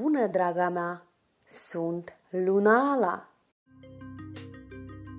bună, draga mea! Sunt Lunala!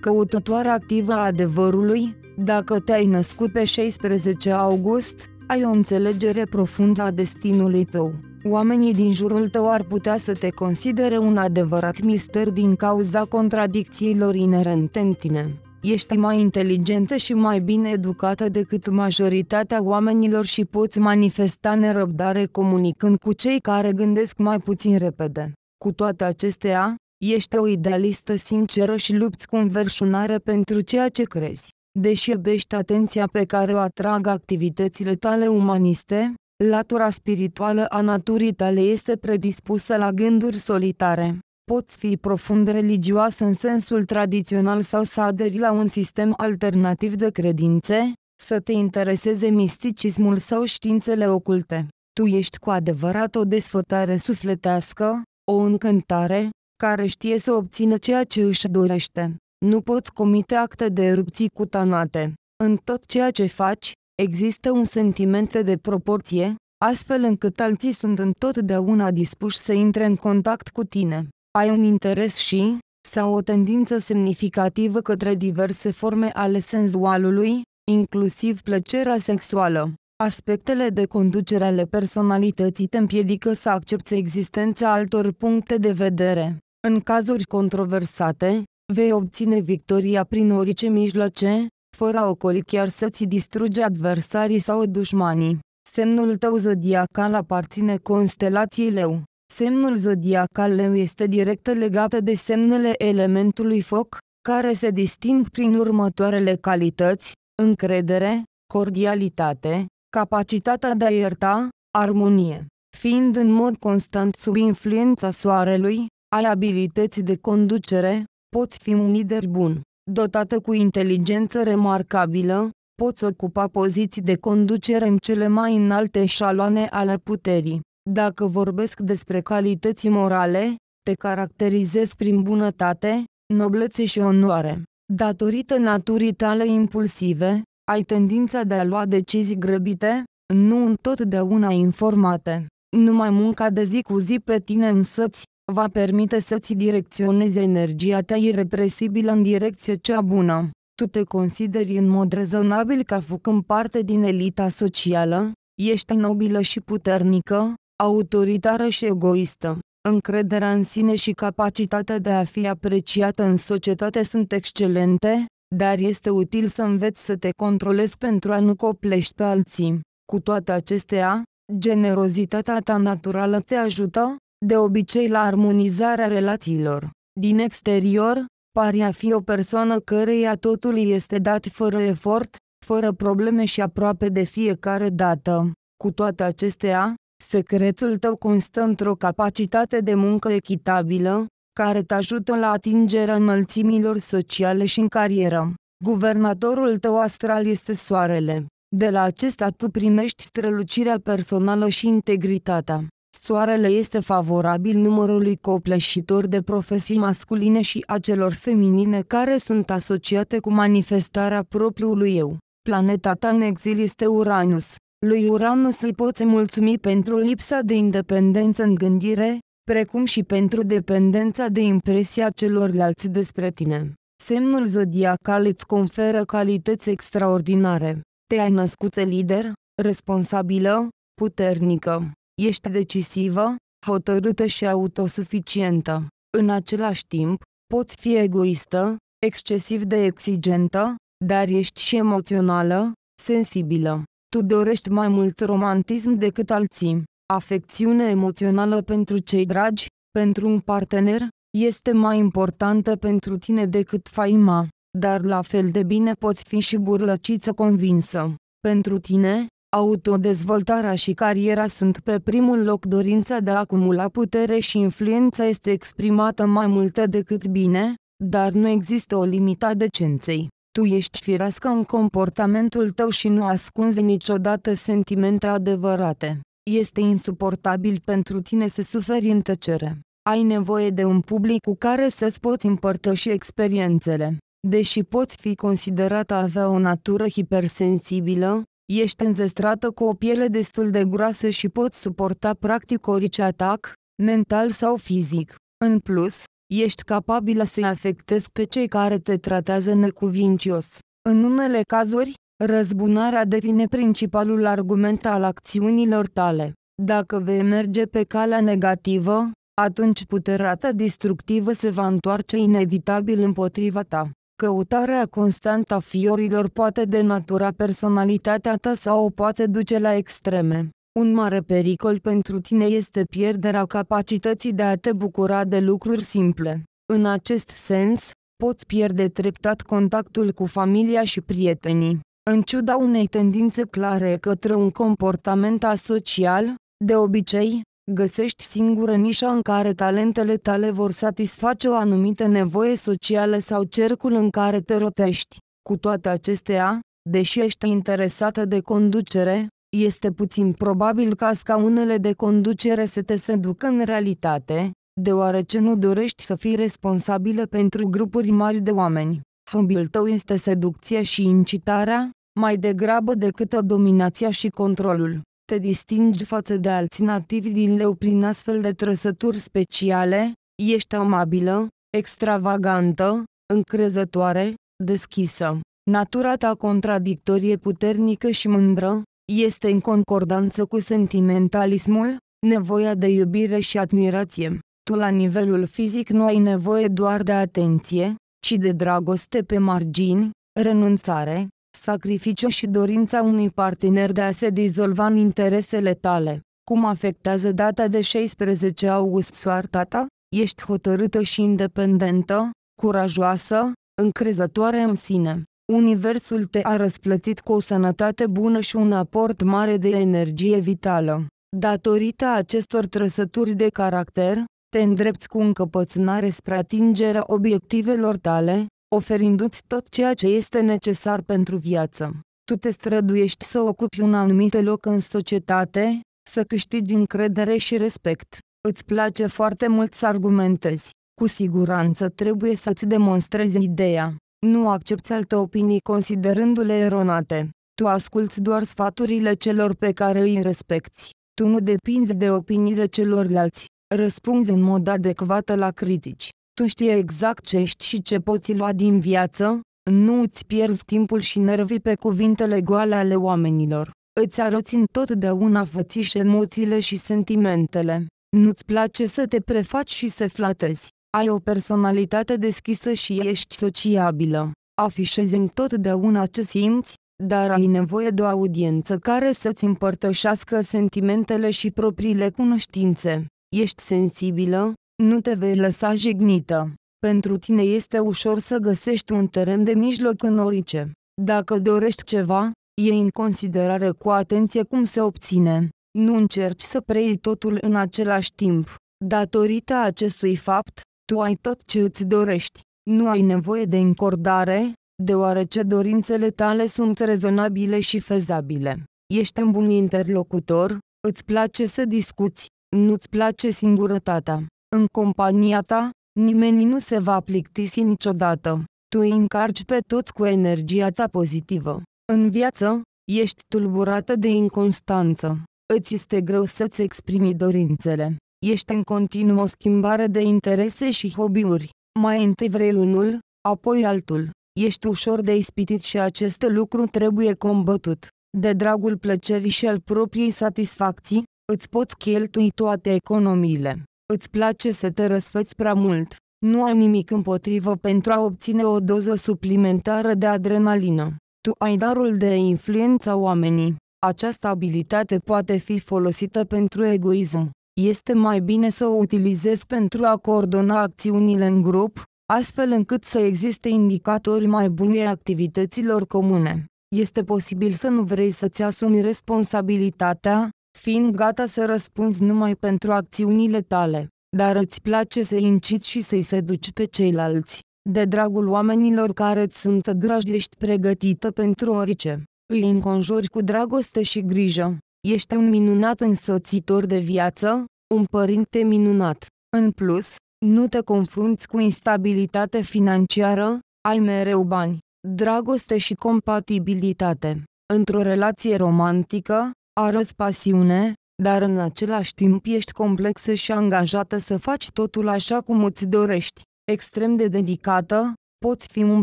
Căutătoare activă a adevărului, dacă te-ai născut pe 16 august, ai o înțelegere profundă a destinului tău. Oamenii din jurul tău ar putea să te considere un adevărat mister din cauza contradicțiilor inerente în tine ești mai inteligentă și mai bine educată decât majoritatea oamenilor și poți manifesta nerăbdare comunicând cu cei care gândesc mai puțin repede. Cu toate acestea, ești o idealistă sinceră și lupți cu înverșunare pentru ceea ce crezi. Deși iubești atenția pe care o atrag activitățile tale umaniste, latura spirituală a naturii tale este predispusă la gânduri solitare poți fi profund religioasă în sensul tradițional sau să aderi la un sistem alternativ de credințe, să te intereseze misticismul sau științele oculte. Tu ești cu adevărat o desfătare sufletească, o încântare, care știe să obțină ceea ce își dorește. Nu poți comite acte de erupții cutanate. În tot ceea ce faci, există un sentiment de proporție, astfel încât alții sunt întotdeauna dispuși să intre în contact cu tine ai un interes și, sau o tendință semnificativă către diverse forme ale senzualului, inclusiv plăcerea sexuală. Aspectele de conducere ale personalității te împiedică să accepti existența altor puncte de vedere. În cazuri controversate, vei obține victoria prin orice mijloace, fără a ocoli chiar să-ți distruge adversarii sau dușmanii. Semnul tău zodiacal aparține constelației leu. Semnul zodiacal leu este direct legat de semnele elementului foc, care se disting prin următoarele calități, încredere, cordialitate, capacitatea de a ierta, armonie. Fiind în mod constant sub influența soarelui, ai abilități de conducere, poți fi un lider bun. Dotată cu inteligență remarcabilă, poți ocupa poziții de conducere în cele mai înalte șaloane ale puterii. Dacă vorbesc despre calități morale, te caracterizez prin bunătate, noblețe și onoare. Datorită naturii tale impulsive, ai tendința de a lua decizii grăbite, nu întotdeauna informate. Numai munca de zi cu zi pe tine însăți, va permite să-ți direcționezi energia ta irepresibilă în direcție cea bună. Tu te consideri în mod rezonabil ca făcând parte din elita socială, ești nobilă și puternică, autoritară și egoistă. Încrederea în sine și capacitatea de a fi apreciată în societate sunt excelente, dar este util să înveți să te controlezi pentru a nu coplești pe alții. Cu toate acestea, generozitatea ta naturală te ajută, de obicei la armonizarea relațiilor. Din exterior, pari a fi o persoană căreia totul este dat fără efort, fără probleme și aproape de fiecare dată. Cu toate acestea, Secretul tău constă într-o capacitate de muncă echitabilă, care te ajută la atingerea înălțimilor sociale și în carieră. Guvernatorul tău astral este soarele. De la acesta tu primești strălucirea personală și integritatea. Soarele este favorabil numărului copleșitor de profesii masculine și a celor feminine care sunt asociate cu manifestarea propriului eu. Planeta ta în exil este Uranus. Lui Uranus îi poți mulțumi pentru lipsa de independență în gândire, precum și pentru dependența de impresia celorlalți despre tine. Semnul zodiacal îți conferă calități extraordinare. Te-ai născut lider, responsabilă, puternică. Ești decisivă, hotărâtă și autosuficientă. În același timp, poți fi egoistă, excesiv de exigentă, dar ești și emoțională, sensibilă. Tu dorești mai mult romantism decât alții. Afecțiune emoțională pentru cei dragi, pentru un partener, este mai importantă pentru tine decât faima, dar la fel de bine poți fi și burlăciță convinsă. Pentru tine, autodezvoltarea și cariera sunt pe primul loc dorința de a acumula putere și influența este exprimată mai multă decât bine, dar nu există o limită a decenței. Tu ești firească în comportamentul tău și nu ascunzi niciodată sentimente adevărate. Este insuportabil pentru tine să suferi în tăcere. Ai nevoie de un public cu care să-ți poți împărtăși experiențele. Deși poți fi considerată a avea o natură hipersensibilă, ești înzestrată cu o piele destul de groasă și poți suporta practic orice atac, mental sau fizic. În plus, Ești capabilă să-i afectezi pe cei care te tratează necuvincios. În unele cazuri, răzbunarea devine principalul argument al acțiunilor tale. Dacă vei merge pe calea negativă, atunci puterea ta distructivă se va întoarce inevitabil împotriva ta. Căutarea constantă a fiorilor poate denatura personalitatea ta sau o poate duce la extreme. Un mare pericol pentru tine este pierderea capacității de a te bucura de lucruri simple. În acest sens, poți pierde treptat contactul cu familia și prietenii. În ciuda unei tendințe clare către un comportament asocial, de obicei, găsești singură nișa în care talentele tale vor satisface o anumită nevoie socială sau cercul în care te rotești. Cu toate acestea, deși ești interesată de conducere, este puțin probabil ca scaunele de conducere să te seducă în realitate, deoarece nu dorești să fii responsabilă pentru grupuri mari de oameni. Hobby-ul tău este seducția și incitarea, mai degrabă decât dominația și controlul. Te distingi față de alți nativi din leu prin astfel de trăsături speciale, ești amabilă, extravagantă, încrezătoare, deschisă. Natura ta contradictorie puternică și mândră, este în concordanță cu sentimentalismul, nevoia de iubire și admirație. Tu la nivelul fizic nu ai nevoie doar de atenție, ci de dragoste pe margini, renunțare, sacrificiu și dorința unui partener de a se dizolva în interesele tale. Cum afectează data de 16 august soarta ta? Ești hotărâtă și independentă, curajoasă, încrezătoare în sine. Universul te-a răsplătit cu o sănătate bună și un aport mare de energie vitală. Datorită acestor trăsături de caracter, te îndrepți cu încăpățânare spre atingerea obiectivelor tale, oferindu-ți tot ceea ce este necesar pentru viață. Tu te străduiești să ocupi un anumit loc în societate, să câștigi încredere și respect. Îți place foarte mult să argumentezi. Cu siguranță trebuie să-ți demonstrezi ideea. Nu accepti alte opinii considerându-le eronate. Tu asculți doar sfaturile celor pe care îi respecti. Tu nu depinzi de opiniile celorlalți. Răspunzi în mod adecvat la critici. Tu știi exact ce ești și ce poți lua din viață, nu îți pierzi timpul și nervii pe cuvintele goale ale oamenilor. Îți arăți întotdeauna fățiși emoțiile și sentimentele. Nu-ți place să te prefaci și să flatezi. Ai o personalitate deschisă și ești sociabilă. Afișezi întotdeauna ce simți, dar ai nevoie de o audiență care să-ți împărtășească sentimentele și propriile cunoștințe. Ești sensibilă, nu te vei lăsa jignită. Pentru tine este ușor să găsești un teren de mijloc în orice. Dacă dorești ceva, e în considerare cu atenție cum se obține. Nu încerci să preiei totul în același timp. Datorită acestui fapt, tu ai tot ce îți dorești. Nu ai nevoie de încordare, deoarece dorințele tale sunt rezonabile și fezabile. Ești un bun interlocutor, îți place să discuți, nu-ți place singurătatea. În compania ta, nimeni nu se va plictisi niciodată. Tu îi încarci pe toți cu energia ta pozitivă. În viață, ești tulburată de inconstanță. Îți este greu să-ți exprimi dorințele. Ești în continuă schimbare de interese și hobby-uri. Mai întâi vrei unul, apoi altul. Ești ușor de ispitit și acest lucru trebuie combătut. De dragul plăcerii și al propriei satisfacții, îți poți cheltui toate economiile. Îți place să te răsfăți prea mult. Nu ai nimic împotrivă pentru a obține o doză suplimentară de adrenalină. Tu ai darul de influența oamenii. Această abilitate poate fi folosită pentru egoism este mai bine să o utilizez pentru a coordona acțiunile în grup, astfel încât să existe indicatori mai buni ai activităților comune. Este posibil să nu vrei să-ți asumi responsabilitatea, fiind gata să răspunzi numai pentru acțiunile tale, dar îți place să incit și să-i seduci pe ceilalți. De dragul oamenilor care îți sunt dragi ești pregătită pentru orice. Îi înconjori cu dragoste și grijă. Ești un minunat însoțitor de viață, un părinte minunat. În plus, nu te confrunți cu instabilitate financiară, ai mereu bani, dragoste și compatibilitate. Într-o relație romantică, arăți pasiune, dar în același timp ești complexă și angajată să faci totul așa cum îți dorești. Extrem de dedicată, poți fi un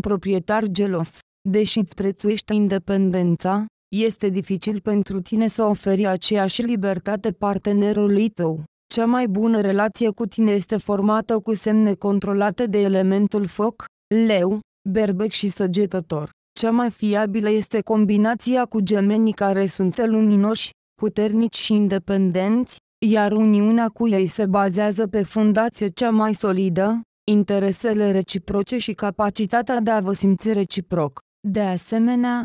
proprietar gelos, deși îți prețuiești independența, este dificil pentru tine să oferi aceeași libertate partenerului tău. Cea mai bună relație cu tine este formată cu semne controlate de elementul foc, leu, berbec și săgetător. Cea mai fiabilă este combinația cu gemenii care sunt luminoși, puternici și independenți, iar uniunea cu ei se bazează pe fundație cea mai solidă, interesele reciproce și capacitatea de a vă simți reciproc. De asemenea,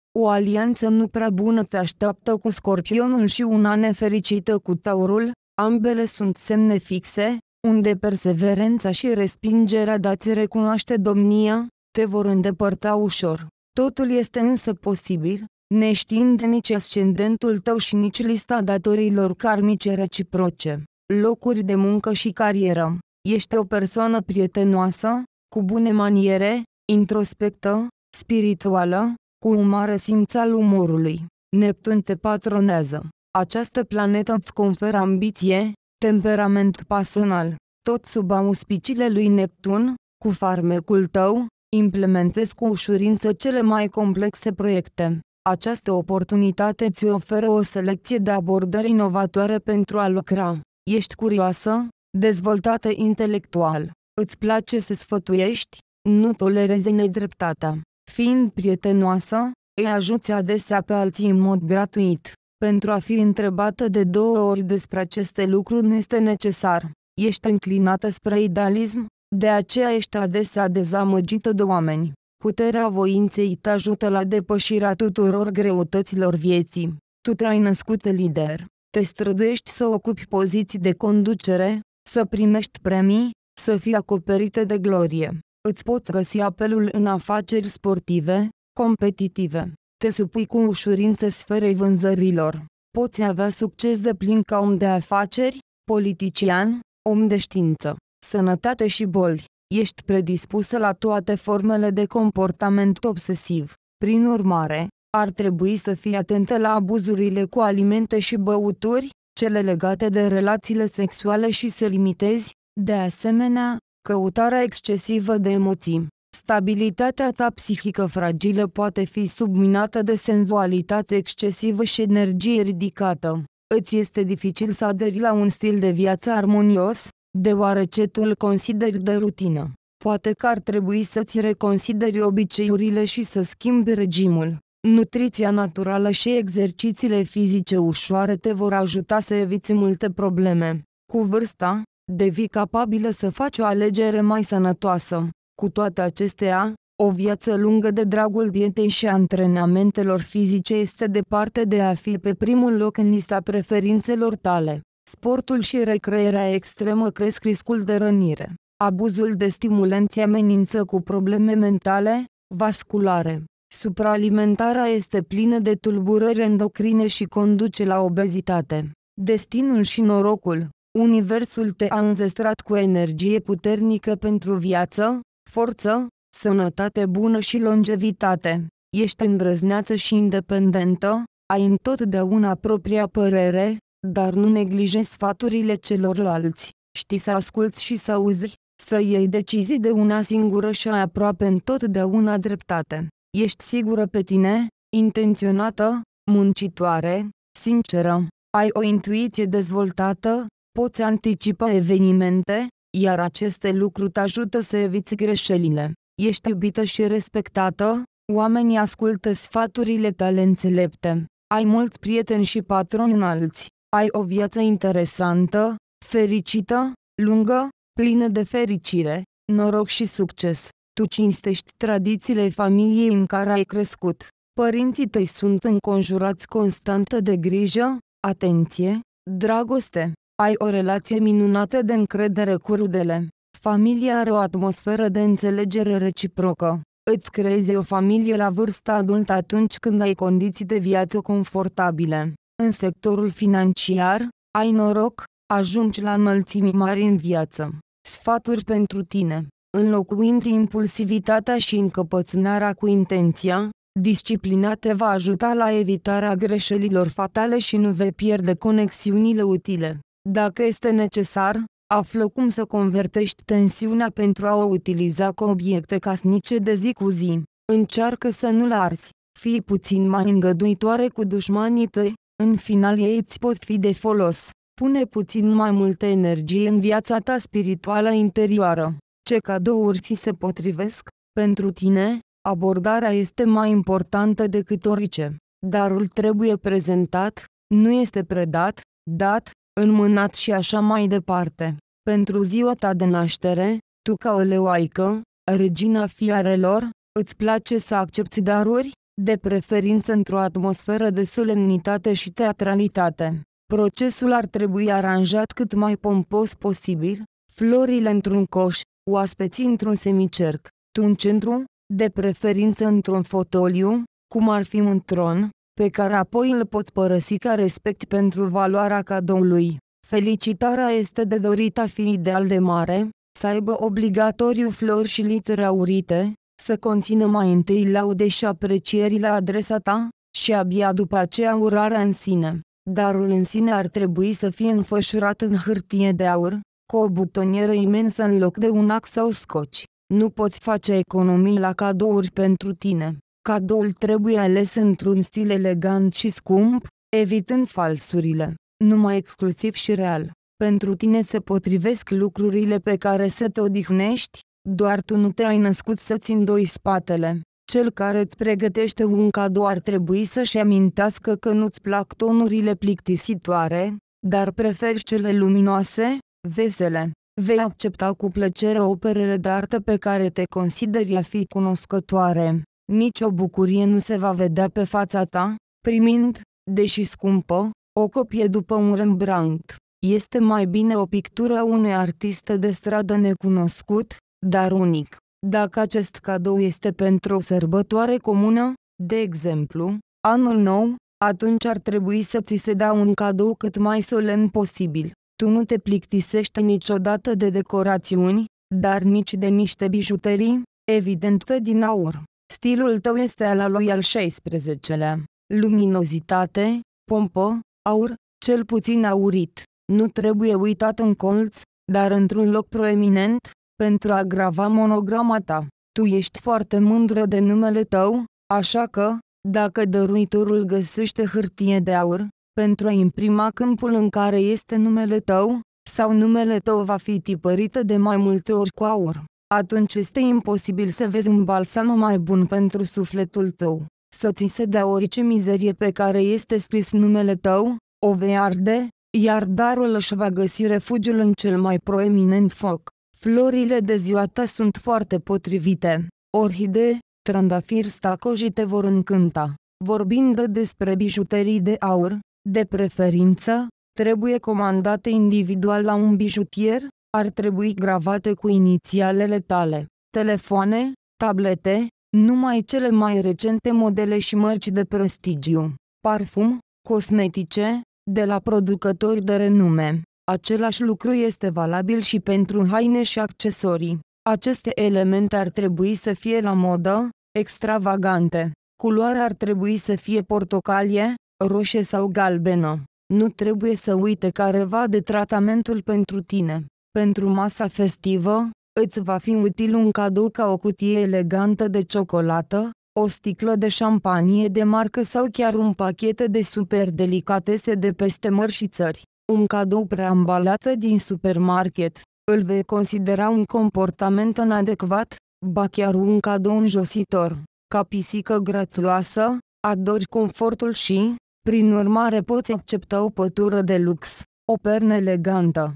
o alianță nu prea bună te așteaptă cu scorpionul și una nefericită cu taurul, ambele sunt semne fixe, unde perseverența și respingerea dați recunoaște domnia, te vor îndepărta ușor. Totul este însă posibil, neștiind nici ascendentul tău și nici lista datorilor karmice reciproce, locuri de muncă și carieră. Ești o persoană prietenoasă, cu bune maniere, introspectă, spirituală, cu un mare simț al umorului, Neptun te patronează. Această planetă îți conferă ambiție, temperament pasional. Tot sub auspiciile lui Neptun, cu farmecul tău, implementezi cu ușurință cele mai complexe proiecte. Această oportunitate ți oferă o selecție de abordări inovatoare pentru a lucra. Ești curioasă, dezvoltată intelectual, îți place să sfătuiești, nu tolerezi nedreptatea. Fiind prietenoasă, îi ajuți adesea pe alții în mod gratuit. Pentru a fi întrebată de două ori despre aceste lucruri nu este necesar. Ești înclinată spre idealism, de aceea ești adesea dezamăgită de oameni. Puterea voinței te ajută la depășirea tuturor greutăților vieții. Tu te-ai născut lider, te străduiești să ocupi poziții de conducere, să primești premii, să fii acoperită de glorie. Îți poți găsi apelul în afaceri sportive, competitive. Te supui cu ușurință sferei vânzărilor. Poți avea succes de plin ca om de afaceri, politician, om de știință, sănătate și boli. Ești predispusă la toate formele de comportament obsesiv. Prin urmare, ar trebui să fii atentă la abuzurile cu alimente și băuturi, cele legate de relațiile sexuale și să limitezi, de asemenea, Căutarea excesivă de emoții. Stabilitatea ta psihică fragilă poate fi subminată de senzualitate excesivă și energie ridicată. Îți este dificil să aderi la un stil de viață armonios, deoarece tu îl consideri de rutină. Poate că ar trebui să-ți reconsideri obiceiurile și să schimbi regimul. Nutriția naturală și exercițiile fizice ușoare te vor ajuta să eviți multe probleme. Cu vârsta, devii capabilă să faci o alegere mai sănătoasă. Cu toate acestea, o viață lungă de dragul dietei și antrenamentelor fizice este departe de a fi pe primul loc în lista preferințelor tale. Sportul și recreerea extremă cresc riscul de rănire. Abuzul de stimulanți amenință cu probleme mentale, vasculare. Supraalimentarea este plină de tulburări endocrine și conduce la obezitate. Destinul și norocul Universul te-a înzestrat cu energie puternică pentru viață, forță, sănătate bună și longevitate. Ești îndrăzneață și independentă, ai întotdeauna propria părere, dar nu neglijezi sfaturile celorlalți. Știi să asculți și să auzi, să iei decizii de una singură și ai aproape întotdeauna dreptate. Ești sigură pe tine, intenționată, muncitoare, sinceră. Ai o intuiție dezvoltată, Poți anticipa evenimente, iar aceste lucruri te ajută să eviți greșelile. Ești iubită și respectată, oamenii ascultă sfaturile tale înțelepte. Ai mulți prieteni și patroni înalți. Ai o viață interesantă, fericită, lungă, plină de fericire, noroc și succes. Tu cinstești tradițiile familiei în care ai crescut. Părinții tăi sunt înconjurați constantă de grijă, atenție, dragoste, ai o relație minunată de încredere cu rudele. Familia are o atmosferă de înțelegere reciprocă. Îți creezi o familie la vârsta adultă atunci când ai condiții de viață confortabile. În sectorul financiar, ai noroc, ajungi la înălțimi mari în viață. Sfaturi pentru tine. Înlocuind impulsivitatea și încăpățânarea cu intenția, disciplina te va ajuta la evitarea greșelilor fatale și nu vei pierde conexiunile utile. Dacă este necesar, află cum să convertești tensiunea pentru a o utiliza cu obiecte casnice de zi cu zi. Încearcă să nu-l arzi, fii puțin mai îngăduitoare cu dușmanii tăi, în final ei îți pot fi de folos. Pune puțin mai multă energie în viața ta spirituală interioară. Ce cadouri ți se potrivesc? Pentru tine, abordarea este mai importantă decât orice. Darul trebuie prezentat, nu este predat, dat, înmânat și așa mai departe. Pentru ziua ta de naștere, tu ca o leoaică, regina fiarelor, îți place să accepti daruri, de preferință într-o atmosferă de solemnitate și teatralitate. Procesul ar trebui aranjat cât mai pompos posibil, florile într-un coș, oaspeții într-un semicerc, tu în centru, de preferință într-un fotoliu, cum ar fi un tron, pe care apoi îl poți părăsi ca respect pentru valoarea cadoului. Felicitarea este de dorit a fi ideal de mare, să aibă obligatoriu flori și litere aurite, să conțină mai întâi laude și aprecieri la adresa ta, și abia după aceea urarea în sine. Darul în sine ar trebui să fie înfășurat în hârtie de aur, cu o butonieră imensă în loc de un ax sau scoci. Nu poți face economii la cadouri pentru tine. Cadoul trebuie ales într-un stil elegant și scump, evitând falsurile, numai exclusiv și real. Pentru tine se potrivesc lucrurile pe care să te odihnești, doar tu nu te-ai născut să-ți îndoi spatele. Cel care îți pregătește un cadou ar trebui să-și amintească că nu-ți plac tonurile plictisitoare, dar preferi cele luminoase, vesele. Vei accepta cu plăcere operele de artă pe care te consideri a fi cunoscătoare nicio bucurie nu se va vedea pe fața ta, primind, deși scumpă, o copie după un Rembrandt. Este mai bine o pictură a unei artiste de stradă necunoscut, dar unic. Dacă acest cadou este pentru o sărbătoare comună, de exemplu, anul nou, atunci ar trebui să ți se dea un cadou cât mai solemn posibil. Tu nu te plictisești niciodată de decorațiuni, dar nici de niște bijuterii, evident că din aur. Stilul tău este al lui al 16 lea Luminozitate, pompă, aur, cel puțin aurit. Nu trebuie uitat în colț, dar într-un loc proeminent, pentru a grava monograma ta. Tu ești foarte mândră de numele tău, așa că, dacă dăruitorul găsește hârtie de aur, pentru a imprima câmpul în care este numele tău, sau numele tău va fi tipărită de mai multe ori cu aur atunci este imposibil să vezi un balsam mai bun pentru sufletul tău. Să ți se dea orice mizerie pe care este scris numele tău, o vei arde, iar darul își va găsi refugiul în cel mai proeminent foc. Florile de ziua ta sunt foarte potrivite. Orhidee, trandafir stacoji te vor încânta. Vorbind despre bijuterii de aur, de preferință, trebuie comandate individual la un bijutier, ar trebui gravate cu inițialele tale. Telefoane, tablete, numai cele mai recente modele și mărci de prestigiu. Parfum, cosmetice, de la producători de renume. Același lucru este valabil și pentru haine și accesorii. Aceste elemente ar trebui să fie la modă, extravagante. Culoarea ar trebui să fie portocalie, roșie sau galbenă. Nu trebuie să uite careva de tratamentul pentru tine. Pentru masa festivă, îți va fi util un cadou ca o cutie elegantă de ciocolată, o sticlă de șampanie de marcă sau chiar un pachet de super delicatese de peste mări și țări. Un cadou preambalat din supermarket, îl vei considera un comportament inadecvat, ba chiar un cadou înjositor. Ca pisică grațioasă, adori confortul și, prin urmare poți accepta o pătură de lux, o pernă elegantă,